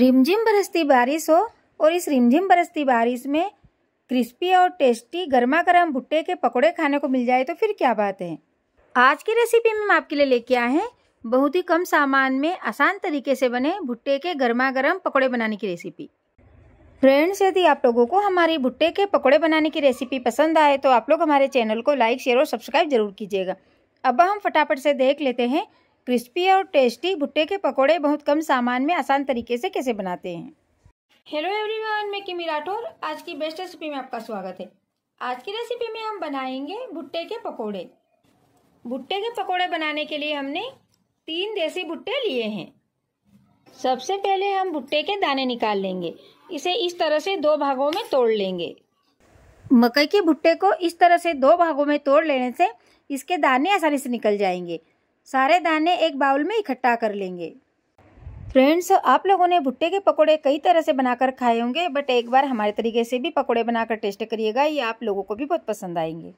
रिमझिम बरसती बारिश हो और इस रिमझिम बरसती बारिश में क्रिस्पी और टेस्टी गर्मा गर्म भुट्टे के पकौड़े खाने को मिल जाए तो फिर क्या बात है आज की रेसिपी में हम आपके लिए लेके आए हैं बहुत ही कम सामान में आसान तरीके से बने भुट्टे के गर्मा गर्म पकौड़े बनाने की रेसिपी फ्रेंड्स यदि आप लोगों को हमारी भुट्टे के पकौड़े बनाने की रेसिपी पसंद आए तो आप लोग हमारे चैनल को लाइक शेयर और सब्सक्राइब जरूर कीजिएगा अब हम फटाफट से देख लेते हैं क्रिस्पी और टेस्टी भुट्टे के पकोड़े बहुत कम सामान में आसान तरीके से कैसे बनाते हैं हेलो एवरीवन मैं किमी राठौर आज की बेस्ट रेसिपी में आपका स्वागत है आज की रेसिपी में हम बनाएंगे भुट्टे के पकोड़े भुट्टे के पकोड़े बनाने के लिए हमने तीन देसी भुट्टे लिए हैं सबसे पहले हम भुट्टे के दाने निकाल लेंगे इसे इस तरह से दो भागों में तोड़ लेंगे मकई के भुट्टे को इस तरह से दो भागों में तोड़ लेने से इसके दाने आसानी से निकल जाएंगे सारे दाने एक बाउल में इकट्ठा कर लेंगे फ्रेंड्स आप लोगों ने भुट्टे के पकोड़े कई तरह से बनाकर खाए होंगे बट एक बार हमारे तरीके से भी पकोड़े बनाकर टेस्ट करिएगा ये आप लोगों को भी बहुत पसंद आएंगे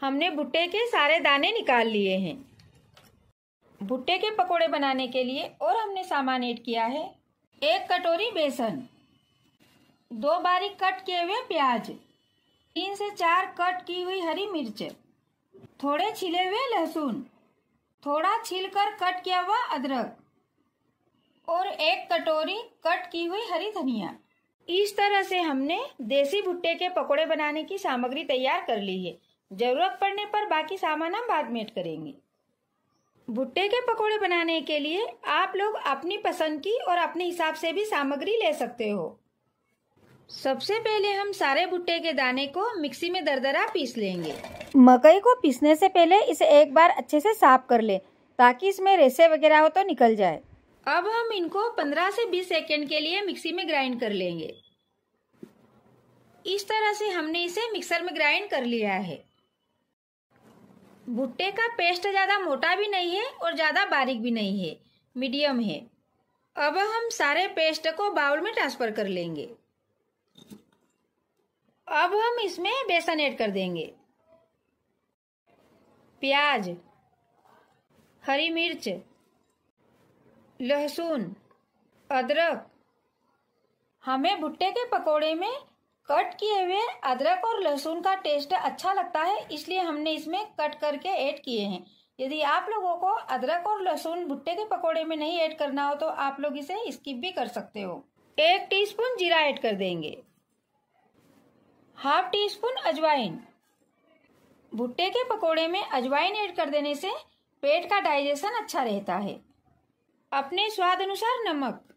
हमने भुट्टे के सारे दाने निकाल लिए हैं भुट्टे के पकोड़े बनाने के लिए और हमने सामान ऐड किया है एक कटोरी बेसन दो बारीक कट किए हुए प्याज तीन से चार कट की हुई हरी मिर्च थोड़े छिले हुए लहसुन थोड़ा छीलकर कट किया हुआ अदरक और एक कटोरी कट की हुई हरी धनिया इस तरह से हमने देसी भुट्टे के पकोड़े बनाने की सामग्री तैयार कर ली है जरूरत पड़ने पर बाकी सामान हम बाद में ऐड करेंगे भुट्टे के पकोड़े बनाने के लिए आप लोग अपनी पसंद की और अपने हिसाब से भी सामग्री ले सकते हो सबसे पहले हम सारे भुट्टे के दाने को मिक्सी में दरदरा पीस लेंगे मकई को पीसने से पहले इसे एक बार अच्छे से साफ कर ले ताकि इसमें रेसे वगैरह हो तो निकल जाए अब हम इनको 15 से 20 सेकेंड के लिए मिक्सी में ग्राइंड कर लेंगे इस तरह से हमने इसे मिक्सर में ग्राइंड कर लिया है भुट्टे का पेस्ट ज़्यादा मोटा भी नहीं है और ज़्यादा बारीक भी नहीं है मीडियम है अब हम सारे पेस्ट को बाउल में ट्रांसफ़र कर लेंगे अब हम इसमें बेसन ऐड कर देंगे प्याज हरी मिर्च लहसुन अदरक हमें भुट्टे के पकोड़े में कट किए हुए अदरक और लहसुन का टेस्ट अच्छा लगता है इसलिए हमने इसमें कट करके ऐड किए हैं यदि आप लोगों को अदरक और लहसुन भुट्टे के पकोड़े में नहीं ऐड करना हो तो आप लोग इसे स्किप भी कर सकते हो एक टीस्पून जीरा ऐड कर देंगे हाफ टी स्पून अजवाइन भुट्टे के पकोड़े में अजवाइन ऐड कर देने से पेट का डाइजेशन अच्छा रहता है अपने स्वाद अनुसार नमक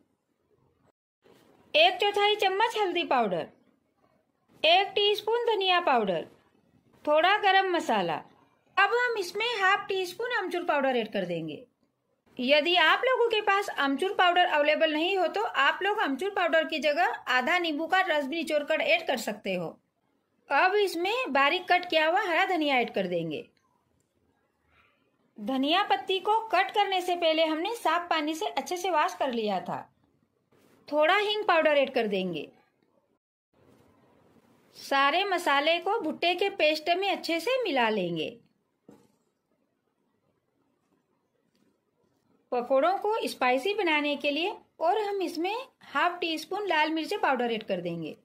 एक चौथाई चम्मच हल्दी पाउडर एक टीस्पून धनिया पाउडर थोड़ा गरम मसाला अब हम इसमें हाफ टी स्पून अमचूर पाउडर ऐड कर देंगे यदि आप लोगों के पास अमचूर पाउडर अवेलेबल नहीं हो तो आप लोग अमचूर पाउडर की जगह आधा नींबू का रस भी निचोड़ कर ऐड कर सकते हो अब इसमें बारीक कट किया हुआ हरा धनिया ऐड कर देंगे धनिया पत्ती को कट करने से पहले हमने साफ पानी से अच्छे से वाश कर लिया था थोड़ा हींग पाउडर ऐड कर देंगे सारे मसाले को भुट्टे के पेस्ट में अच्छे से मिला लेंगे पकौड़ों को स्पाइसी बनाने के लिए और हम इसमें हाफ टी स्पून लाल मिर्च पाउडर ऐड कर देंगे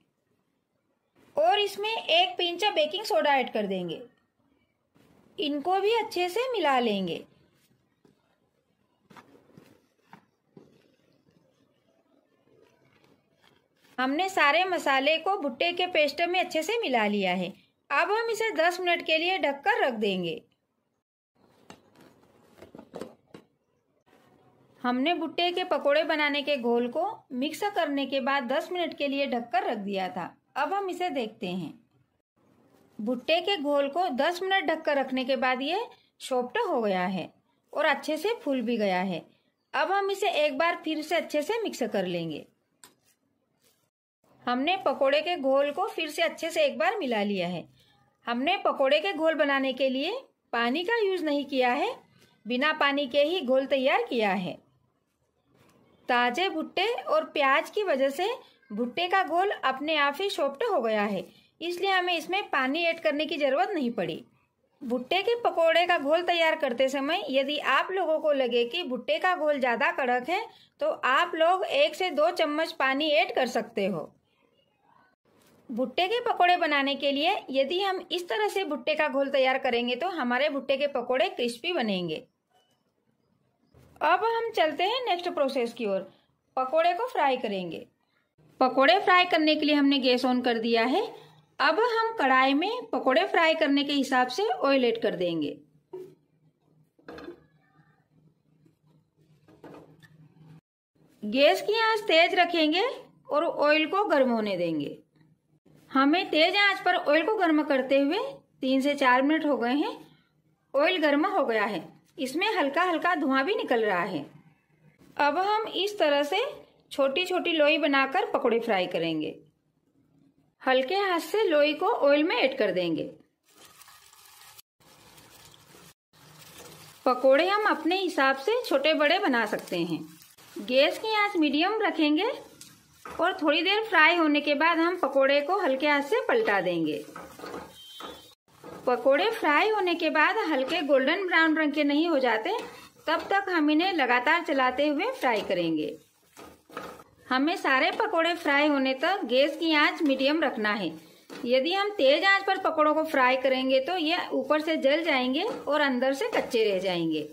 और इसमें एक पिंचा बेकिंग सोडा ऐड कर देंगे इनको भी अच्छे से मिला लेंगे हमने सारे मसाले को भुट्टे के पेस्ट में अच्छे से मिला लिया है अब हम इसे 10 मिनट के लिए ढककर रख देंगे हमने भुट्टे के पकोड़े बनाने के घोल को मिक्स करने के बाद 10 मिनट के लिए ढककर रख दिया था अब हम इसे देखते हैं भुट्टे के घोल को 10 मिनट ढककर रखने के बाद ये सॉफ्ट हो गया है और अच्छे से फूल भी गया है अब हम इसे एक बार फिर से अच्छे से मिक्स कर लेंगे हमने पकोड़े के घोल को फिर से अच्छे से एक बार मिला लिया है हमने पकोड़े के घोल बनाने के लिए पानी का यूज़ नहीं किया है बिना पानी के ही घोल तैयार किया है ताजे भुट्टे और प्याज की वजह से भुट्टे का घोल अपने आप ही सॉफ्ट हो गया है इसलिए हमें इसमें पानी ऐड करने की ज़रूरत नहीं पड़ी भुट्टे के पकोड़े का घोल तैयार करते समय यदि आप लोगों को लगे कि भुट्टे का घोल ज़्यादा कड़क है तो आप लोग एक से दो चम्मच पानी ऐड कर सकते हो भुट्टे के पकोड़े बनाने के लिए यदि हम इस तरह से भुट्टे का घोल तैयार करेंगे तो हमारे भुट्टे के पकोड़े क्रिस्पी बनेंगे अब हम चलते हैं नेक्स्ट प्रोसेस की ओर पकोड़े को फ्राई करेंगे पकोड़े फ्राई करने के लिए हमने गैस ऑन कर दिया है अब हम कढ़ाई में पकोड़े फ्राई करने के हिसाब से ऑयल ऐड कर देंगे गैस की आंच तेज रखेंगे और ऑयल को गर्म होने देंगे हमें तेज आंच पर ऑयल को गर्म करते हुए तीन से चार मिनट हो गए हैं ऑयल गर्म हो गया है इसमें हल्का हल्का धुआं भी निकल रहा है अब हम इस तरह से छोटी छोटी लोई बनाकर पकौड़े फ्राई करेंगे हल्के हाथ से लोई को ऑयल में ऐड कर देंगे पकोड़े हम अपने हिसाब से छोटे बड़े बना सकते हैं गैस की आंच मीडियम रखेंगे और थोड़ी देर फ्राई होने के बाद हम पकोड़े को हल्के हाथ से पलटा देंगे पकोड़े फ्राई होने के बाद हल्के गोल्डन ब्राउन रंग के नहीं हो जाते तब तक हम इन्हें लगातार चलाते हुए फ्राई करेंगे हमें सारे पकोड़े फ्राई होने तक गैस की आंच मीडियम रखना है यदि हम तेज आंच पर पकोड़ों को फ्राई करेंगे तो ये ऊपर से जल जाएंगे और अंदर से कच्चे रह जाएंगे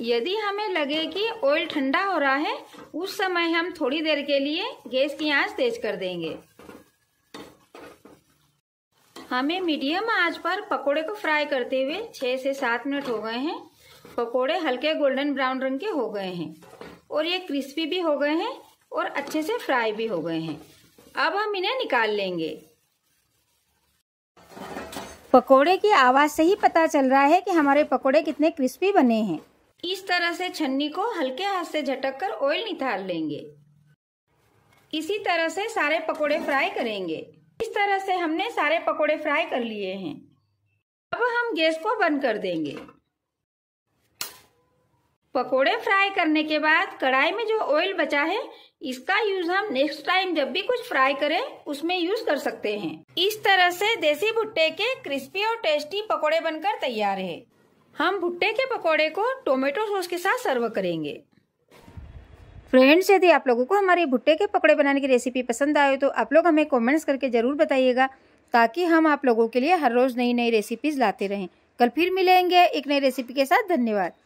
यदि हमें लगे कि ऑयल ठंडा हो रहा है उस समय हम थोड़ी देर के लिए गैस की आंच तेज कर देंगे हमें मीडियम आंच पर पकोड़े को फ्राई करते हुए छह से सात मिनट हो गए हैं पकोड़े हल्के गोल्डन ब्राउन रंग के हो गए हैं और ये क्रिस्पी भी हो गए हैं और अच्छे से फ्राई भी हो गए हैं अब हम इन्हें निकाल लेंगे पकोड़े की आवाज़ से ही पता चल रहा है कि हमारे पकोड़े कितने क्रिस्पी बने हैं इस तरह से छन्नी को हल्के हाथ से झटक कर ऑयल निकाल लेंगे इसी तरह से सारे पकोड़े फ्राई करेंगे इस तरह से हमने सारे पकोड़े फ्राई कर लिए हैं अब हम गैस को बंद कर देंगे पकोड़े फ्राई करने के बाद कढ़ाई में जो ऑयल बचा है इसका यूज हम नेक्स्ट टाइम जब भी कुछ फ्राई करें उसमें यूज कर सकते हैं इस तरह से देसी भुट्टे के क्रिस्पी और टेस्टी पकोड़े बनकर तैयार है हम भुट्टे के पकोड़े को टोमेटो सॉस के साथ सर्व करेंगे फ्रेंड्स यदि आप लोगों को हमारे भुट्टे के पकौड़े बनाने की रेसिपी पसंद आए तो आप लोग हमें कॉमेंट्स करके ज़रूर बताइएगा ताकि हम आप लोगों के लिए हर रोज़ नई नई रेसिपीज़ लाते रहें कल फिर मिलेंगे एक नई रेसिपी के साथ धन्यवाद